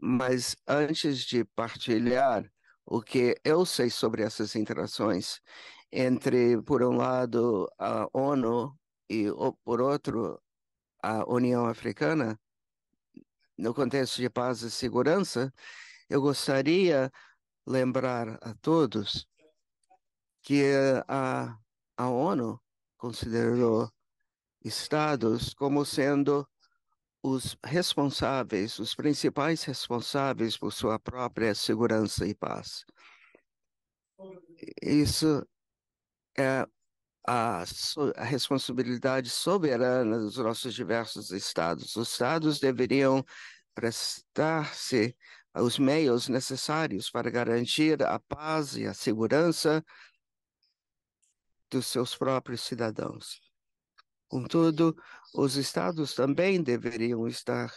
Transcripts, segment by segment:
Mas antes de partilhar o que eu sei sobre essas interações entre, por um lado, a ONU e, por outro, a União Africana, no contexto de paz e segurança, eu gostaria lembrar a todos que a, a ONU considerou estados como sendo os responsáveis, os principais responsáveis por sua própria segurança e paz. Isso é a, a, responsabilidade soberana dos nossos diversos estados. Os estados deveriam prestar-se os meios necessários para garantir a paz e a segurança dos seus próprios cidadãos. Contudo, os estados também deveriam estar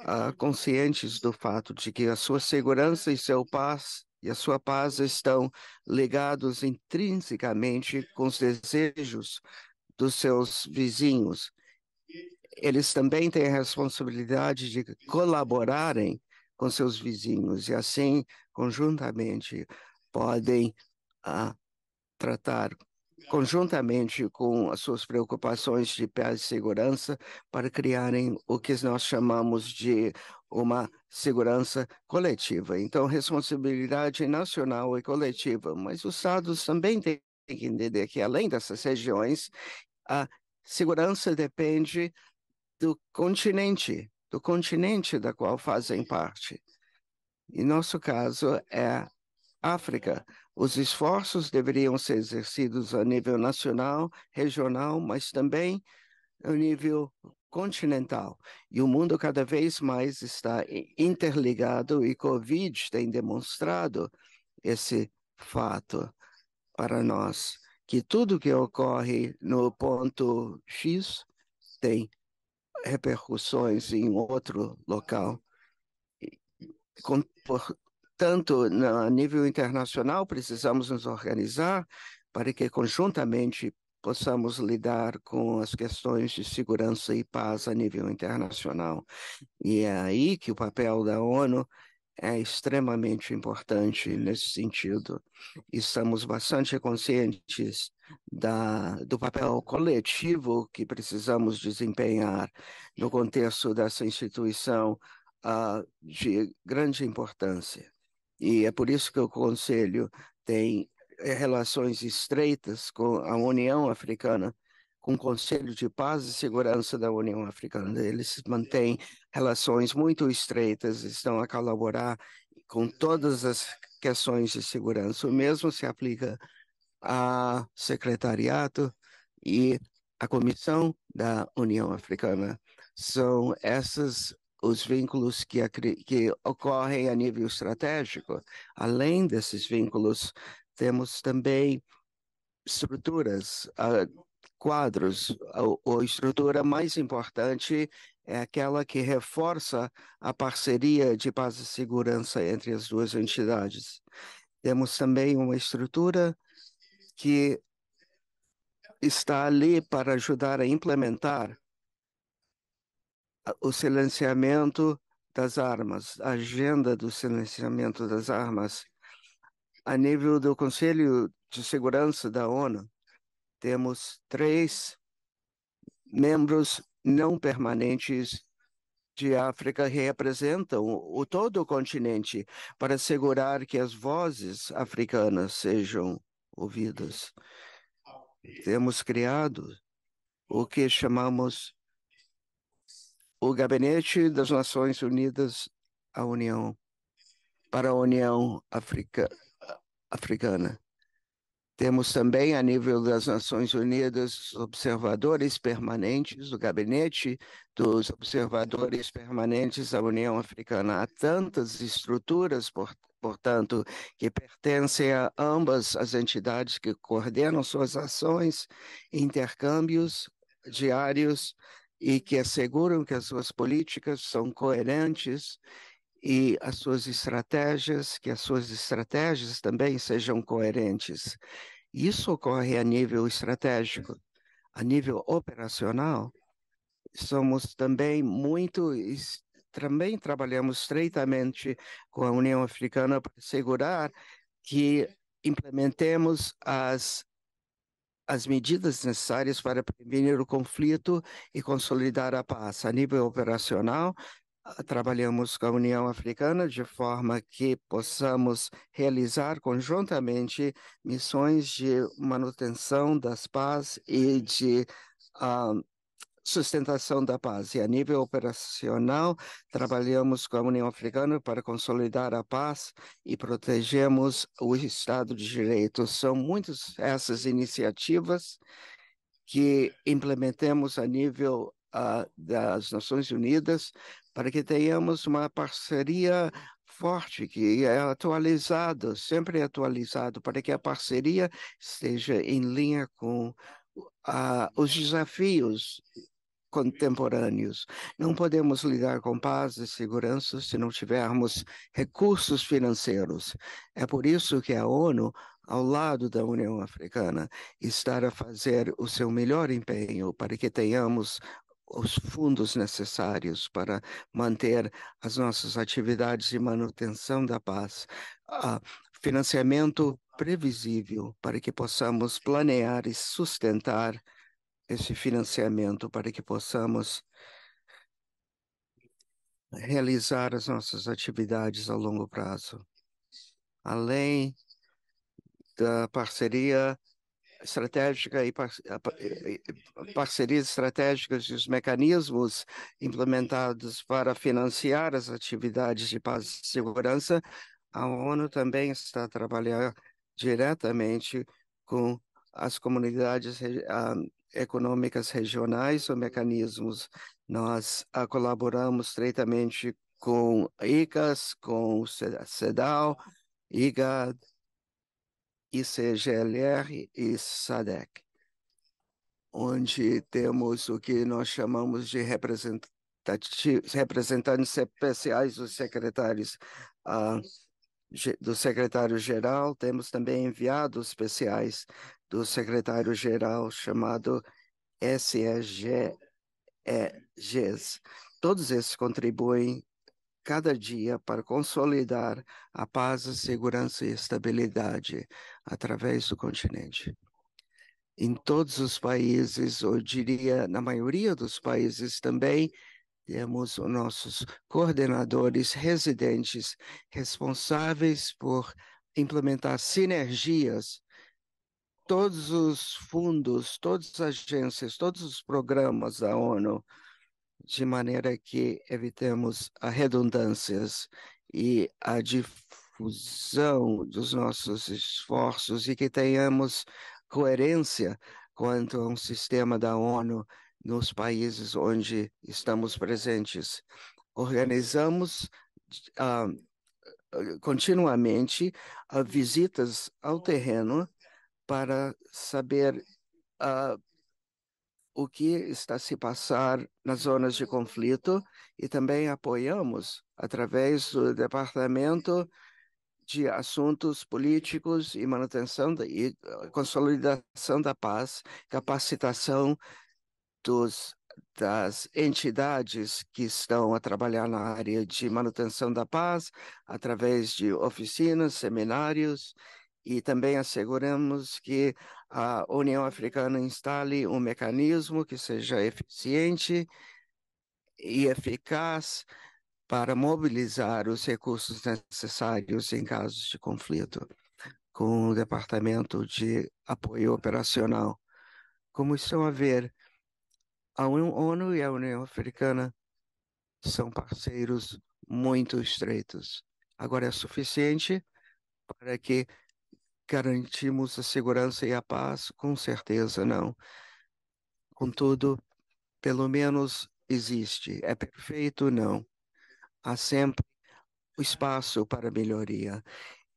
uh, conscientes do fato de que a sua segurança e seu paz e a sua paz estão ligados intrinsecamente com os desejos dos seus vizinhos. Eles também têm a responsabilidade de colaborarem com seus vizinhos e assim, conjuntamente, podem uh, tratar conjuntamente com as suas preocupações de paz e segurança, para criarem o que nós chamamos de uma segurança coletiva. Então, responsabilidade nacional e coletiva. Mas os Estados também têm que entender que, além dessas regiões, a segurança depende do continente, do continente da qual fazem parte. Em nosso caso, é a África, os esforços deveriam ser exercidos a nível nacional, regional, mas também a nível continental. E o mundo cada vez mais está interligado e Covid tem demonstrado esse fato para nós, que tudo que ocorre no ponto X tem repercussões em outro local. Com, tanto a nível internacional, precisamos nos organizar para que conjuntamente possamos lidar com as questões de segurança e paz a nível internacional. E é aí que o papel da ONU é extremamente importante nesse sentido. Estamos bastante conscientes da, do papel coletivo que precisamos desempenhar no contexto dessa instituição uh, de grande importância. E é por isso que o Conselho tem eh, relações estreitas com a União Africana, com o Conselho de Paz e Segurança da União Africana. Eles mantêm relações muito estreitas, estão a colaborar com todas as questões de segurança. O mesmo se aplica ao secretariado e à Comissão da União Africana. São essas os vínculos que, que ocorrem a nível estratégico. Além desses vínculos, temos também estruturas, ah, quadros. A, a estrutura mais importante é aquela que reforça a parceria de paz e segurança entre as duas entidades. Temos também uma estrutura que está ali para ajudar a implementar o silenciamento das armas, a agenda do silenciamento das armas. A nível do Conselho de Segurança da ONU, temos três membros não permanentes de África que representam o todo o continente para assegurar que as vozes africanas sejam ouvidas. Temos criado o que chamamos o Gabinete das Nações Unidas à União para a União Africa, Africana. Temos também, a nível das Nações Unidas, observadores permanentes do gabinete dos observadores permanentes da União Africana. Há tantas estruturas, portanto, que pertencem a ambas as entidades que coordenam suas ações, intercâmbios diários e que asseguram que as suas políticas são coerentes e as suas estratégias, que as suas estratégias também sejam coerentes. Isso ocorre a nível estratégico. A nível operacional, somos também muito também trabalhamos estreitamente com a União Africana para assegurar que implementemos as as medidas necessárias para prevenir o conflito e consolidar a paz. A nível operacional, ah, trabalhamos com a União Africana de forma que possamos realizar conjuntamente missões de manutenção das paz e de uh, sustentação da paz. E a nível operacional, trabalhamos com a União Africana para consolidar a paz e protegemos o Estado de Direito. São muitas essas iniciativas que implementamos a nível uh, das Nações Unidas para que tenhamos uma parceria forte, que é atualizado, sempre atualizado, para que a parceria esteja em linha com ah, os desafios contemporâneos. Não podemos lidar com paz e segurança se não tivermos recursos financeiros. É por isso que a ONU, ao lado da União Africana, está a fazer o seu melhor empenho para que tenhamos os fundos necessários para manter as nossas atividades de manutenção da paz, financiamento previsível para que possamos planear e sustentar esse financiamento para que possamos realizar as nossas atividades a longo prazo. Além da parceria estratégica e par parcerias estratégicas e os mecanismos implementados para financiar as atividades de paz e segurança, a ONU também está a trabalhar diretamente com as comunidades econômicas regionais ou mecanismos. Nós ah, colaboramos estreitamente com ICAS, com CEDAW, IGAD, ICGLR e SADEC, onde temos o que nós chamamos de representantes especiais dos secretários ah, do secretário-geral, temos também enviados especiais do secretário-geral chamado SEGES. Todos esses contribuem cada dia para consolidar a paz, a segurança e a estabilidade através do continente. Em todos os países, eu diria na maioria dos países também, temos os nossos coordenadores residentes responsáveis por implementar sinergias todos os fundos, todas as agências, todos os programas da ONU, de maneira que evitemos as redundâncias e a difusão dos nossos esforços e que tenhamos coerência quanto a um sistema da ONU nos países onde estamos presentes. Organizamos uh, continuamente uh, visitas ao terreno para saber uh, o que está se passar nas zonas de conflito e também apoiamos através do departamento de assuntos políticos e manutenção da, e ah, consolidação da paz, capacitação dos das entidades que estão a trabalhar na área de manutenção da paz através de oficinas, seminários e também asseguramos que a União Africana instale um mecanismo que seja eficiente e eficaz para mobilizar os recursos necessários em casos de conflito, com o Departamento de Apoio Operacional. Como estão a ver, a ONU e a União Africana são parceiros muito estreitos. Agora é suficiente para que garantimos a segurança e a paz? Com certeza não. Contudo, pelo menos existe. É perfeito? Não. Há sempre espaço para melhoria.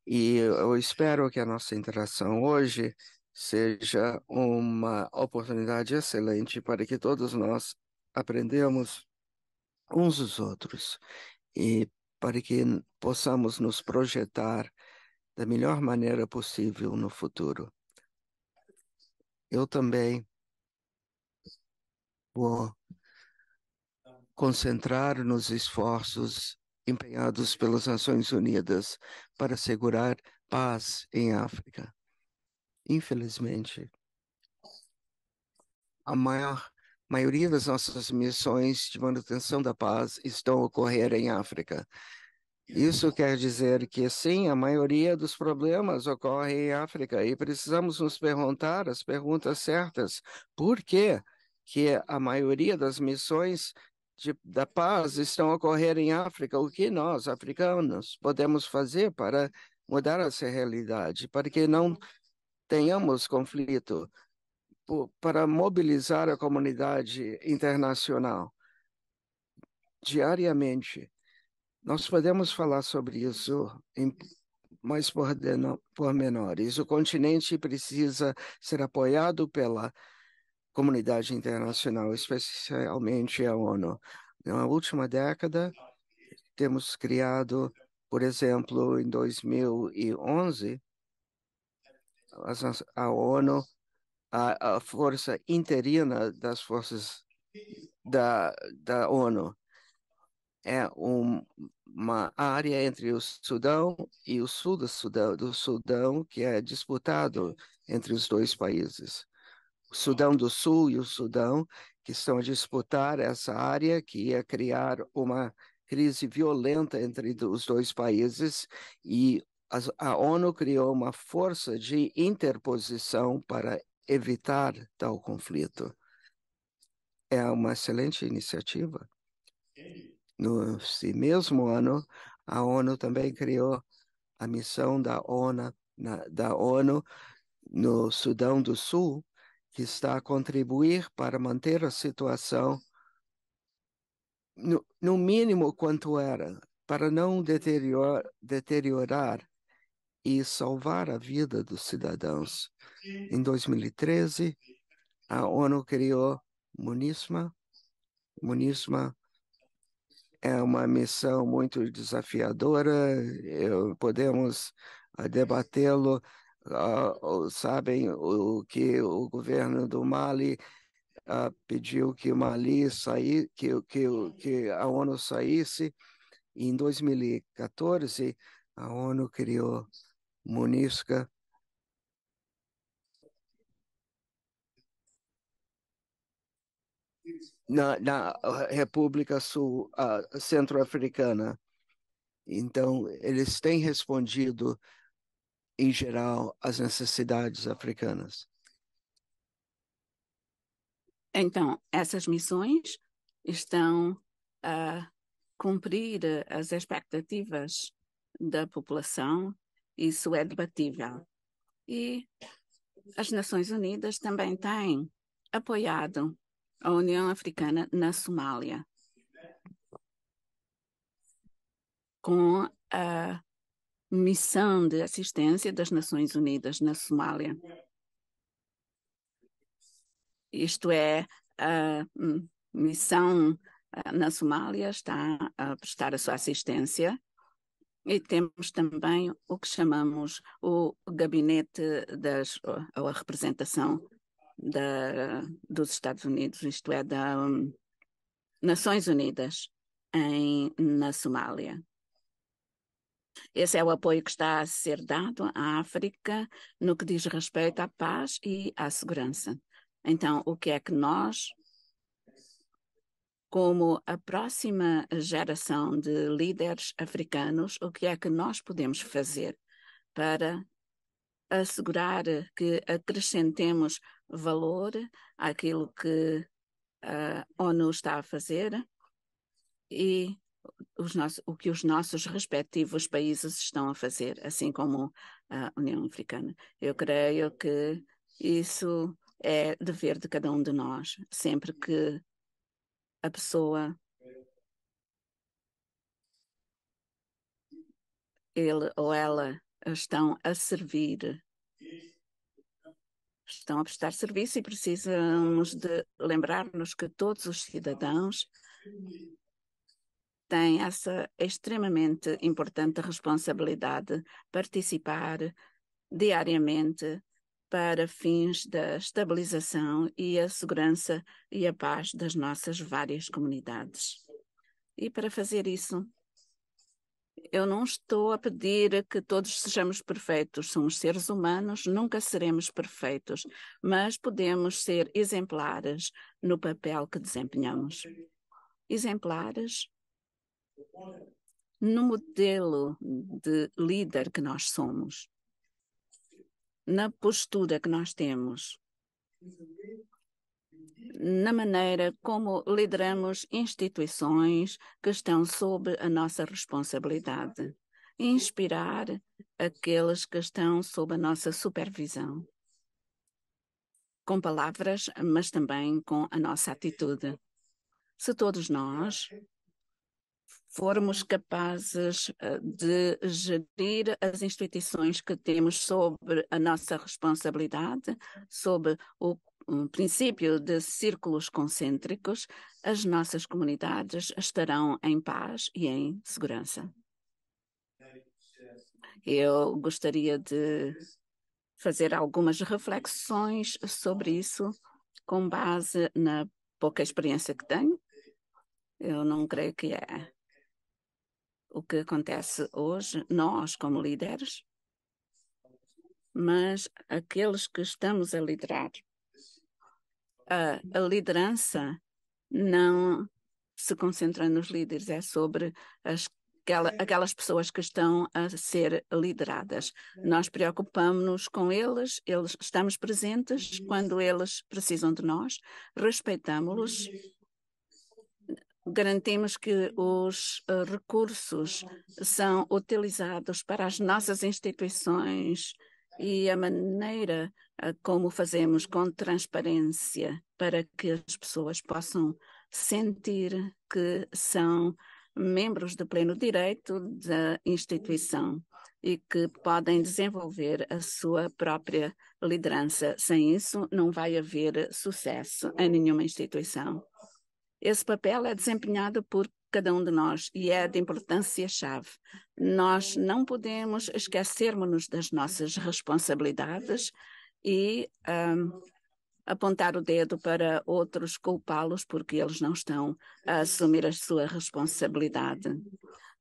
E eu espero que a nossa interação hoje seja uma oportunidade excelente para que todos nós aprendamos uns dos outros e para que possamos nos projetar da melhor maneira possível no futuro. Eu também vou concentrar nos esforços empenhados pelas Nações Unidas para assegurar paz em África. Infelizmente, a maior maioria das nossas missões de manutenção da paz estão ocorrendo em África. Isso quer dizer que, sim, a maioria dos problemas ocorre em África e precisamos nos perguntar as perguntas certas. Por que, que a maioria das missões de, da paz estão ocorrendo em África? O que nós, africanos, podemos fazer para mudar essa realidade, para que não tenhamos conflito, para mobilizar a comunidade internacional diariamente nós podemos falar sobre isso em mais pormenores. O continente precisa ser apoiado pela comunidade internacional, especialmente a ONU. Na última década, temos criado, por exemplo, em 2011, a ONU, a, a força interina das forças da, da ONU é um, uma área entre o Sudão e o sul do Sudão, do Sudão, que é disputado entre os dois países. O Sudão do Sul e o Sudão, que estão a disputar essa área, que ia criar uma crise violenta entre os dois países, e a, a ONU criou uma força de interposição para evitar tal conflito. É uma excelente iniciativa. Nesse mesmo ano, a ONU também criou a missão da ONU, na, da ONU no Sudão do Sul, que está a contribuir para manter a situação no, no mínimo quanto era, para não deterior, deteriorar e salvar a vida dos cidadãos. Em 2013, a ONU criou MUNISMA, MUNISMA é uma missão muito desafiadora, eu, podemos ah, debatê-lo. Uh, sabem o que o governo do Mali uh, pediu que o Mali saísse, que, que, que a ONU saísse. Em 2014, a ONU criou MUNISCA, na, na República Sul uh, Centro-Africana. Então, eles têm respondido, em geral, às necessidades africanas. Então, essas missões estão a cumprir as expectativas da população, isso é debatível. E as Nações Unidas também têm apoiado a União Africana na Somália, com a missão de assistência das Nações Unidas na Somália. Isto é, a missão na Somália está a prestar a sua assistência e temos também o que chamamos o gabinete das, ou a representação da, dos Estados Unidos, isto é, da um, Nações Unidas em, na Somália. Esse é o apoio que está a ser dado à África no que diz respeito à paz e à segurança. Então, o que é que nós, como a próxima geração de líderes africanos, o que é que nós podemos fazer para assegurar que acrescentemos valor àquilo que a ah, ONU está a fazer e nossos, o que os nossos respectivos países estão a fazer, assim como a União Africana. Eu creio que isso é dever de cada um de nós, sempre que a pessoa ele ou ela estão a servir, estão a prestar serviço e precisamos de lembrar-nos que todos os cidadãos têm essa extremamente importante responsabilidade de participar diariamente para fins da estabilização e a segurança e a paz das nossas várias comunidades. E para fazer isso, eu não estou a pedir que todos sejamos perfeitos, somos seres humanos, nunca seremos perfeitos, mas podemos ser exemplares no papel que desempenhamos. Exemplares no modelo de líder que nós somos, na postura que nós temos, na maneira como lideramos instituições que estão sob a nossa responsabilidade, inspirar aqueles que estão sob a nossa supervisão, com palavras, mas também com a nossa atitude. Se todos nós formos capazes eh, de gerir as instituições que temos sob a nossa responsabilidade, sob o um princípio de círculos concêntricos, as nossas comunidades estarão em paz e em segurança. Eu gostaria de fazer algumas reflexões sobre isso com base na pouca experiência que tenho. Eu não creio que é o que acontece hoje, nós como líderes, mas aqueles que estamos a liderar a, liderança não se concentra nos líderes, é sobre as, aquela, aquelas pessoas que estão a ser lideradas. Nós preocupamos-nos com eles, eles estamos presentes quando eles precisam de nós, respeitamos-los, garantimos que os eh, recursos são utilizados para as nossas instituições e a maneira ah, como fazemos com transparência para que as pessoas possam sentir que são membros de pleno direito da instituição e que podem desenvolver a sua própria liderança. Sem isso, não vai haver sucesso em nenhuma instituição. Esse papel é desempenhado por cada um de nós e é de importância-chave. Nós não podemos esquecermos das nossas responsabilidades e um, apontar o dedo para outros, culpá-los porque eles não estão a assumir a sua responsabilidade.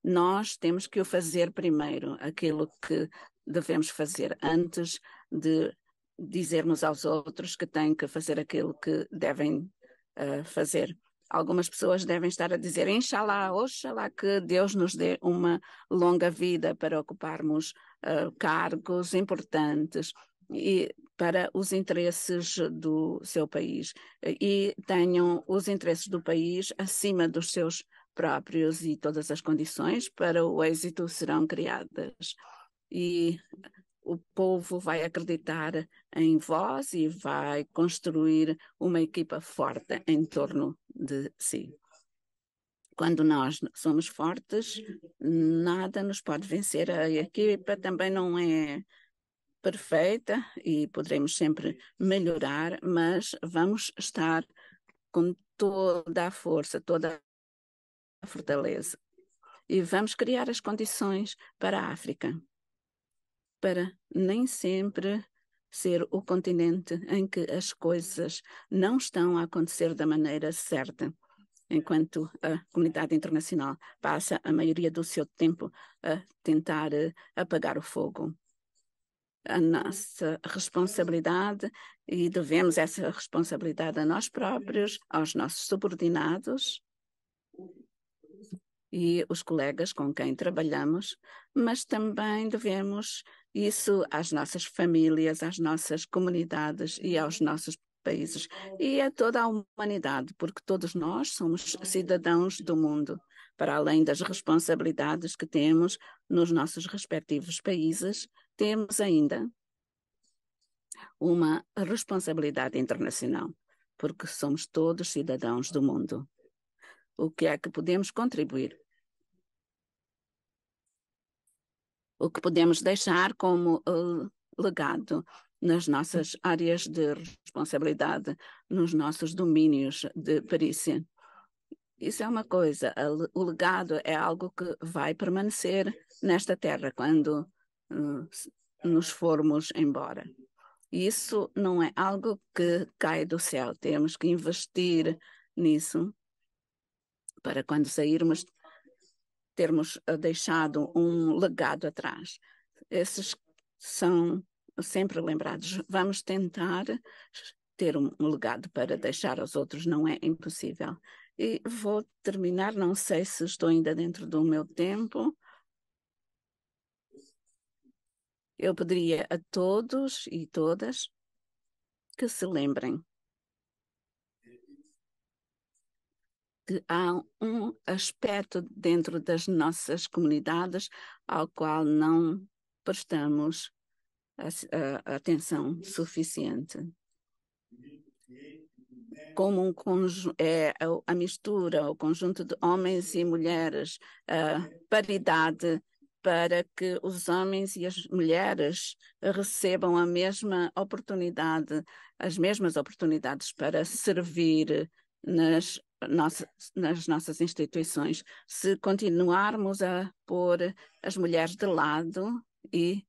Nós temos que o fazer primeiro, aquilo que devemos fazer antes de dizermos aos outros que têm que fazer aquilo que devem uh, fazer. Algumas pessoas devem estar a dizer, Inshallah, oxalá que Deus nos dê uma longa vida para ocuparmos uh, cargos importantes e para os interesses do seu país eh, e tenham os interesses do país acima dos seus próprios e todas as condições para o êxito serão criadas. E o povo vai acreditar em vós e vai construir uma equipa forte em torno de si. Quando nós somos fortes, nada nos pode vencer. A equipa também não é perfeita e poderemos sempre melhorar, mas vamos estar com toda a força, toda a fortaleza. E vamos criar as condições para a África, para nem sempre ser o continente em que as coisas não estão a acontecer da maneira certa, enquanto a comunidade internacional passa a maioria do seu tempo a tentar eh, apagar o fogo. A nossa responsabilidade, e devemos essa responsabilidade a nós próprios, aos nossos subordinados e os colegas com quem trabalhamos, mas também devemos isso às nossas famílias, às nossas comunidades e aos nossos países e a toda a humanidade, porque todos nós somos cidadãos do mundo, para além das responsabilidades que temos nos nossos respectivos países, temos ainda uma responsabilidade internacional, porque somos todos cidadãos do mundo. O que é que podemos contribuir o que podemos deixar como eh, legado nas nossas áreas de responsabilidade, nos nossos domínios de perícia. Isso é uma coisa, o legado é algo que vai permanecer nesta terra quando eh, nos formos embora. Isso não é algo que cai do céu, temos que investir nisso para quando sairmos termos eh, deixado um legado atrás. Esses são sempre lembrados. Vamos tentar ter um legado para deixar aos outros, não é impossível. E vou terminar, não sei se estou ainda dentro do meu tempo. Eu pediria a todos e todas que se lembrem que há um aspecto dentro das nossas comunidades ao qual não prestamos a, a atenção suficiente. Como um é a mistura, o conjunto de homens e mulheres, a paridade, para que os homens e as mulheres recebam a mesma oportunidade, as mesmas oportunidades para servir nas nas nossas instituições se continuarmos a pôr as mulheres de lado e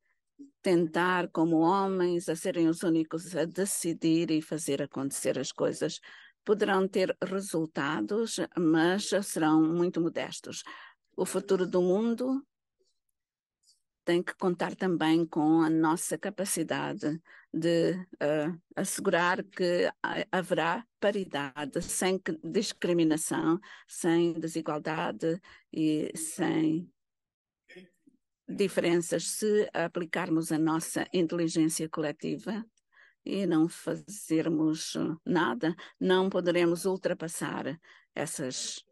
tentar, como homens, a serem os únicos a decidir e fazer acontecer as coisas. Poderão ter resultados, mas serão muito modestos. O futuro do mundo tem que contar também com a nossa capacidade de uh, assegurar que haverá paridade, sem discriminação, sem desigualdade e sem diferenças se aplicarmos a nossa inteligência coletiva e não fazermos nada, não poderemos ultrapassar essas